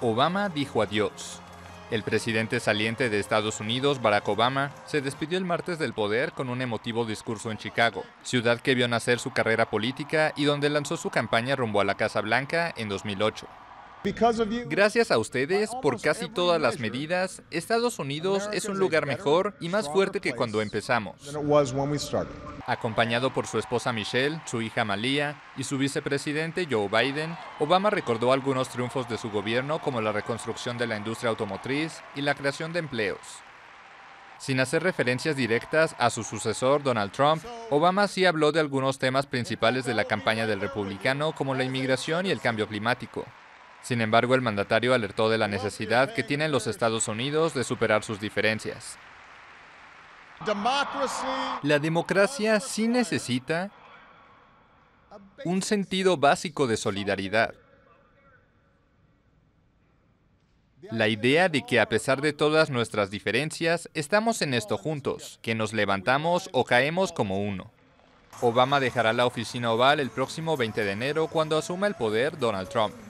Obama dijo adiós. El presidente saliente de Estados Unidos, Barack Obama, se despidió el martes del poder con un emotivo discurso en Chicago, ciudad que vio nacer su carrera política y donde lanzó su campaña rumbo a la Casa Blanca en 2008. Gracias a ustedes por casi todas las medidas, Estados Unidos es un lugar mejor y más fuerte que cuando empezamos. Acompañado por su esposa Michelle, su hija Malia y su vicepresidente Joe Biden, Obama recordó algunos triunfos de su gobierno como la reconstrucción de la industria automotriz y la creación de empleos. Sin hacer referencias directas a su sucesor Donald Trump, Obama sí habló de algunos temas principales de la campaña del republicano como la inmigración y el cambio climático. Sin embargo, el mandatario alertó de la necesidad que tienen los Estados Unidos de superar sus diferencias, la democracia sí necesita un sentido básico de solidaridad. La idea de que a pesar de todas nuestras diferencias, estamos en esto juntos, que nos levantamos o caemos como uno. Obama dejará la oficina oval el próximo 20 de enero cuando asuma el poder Donald Trump.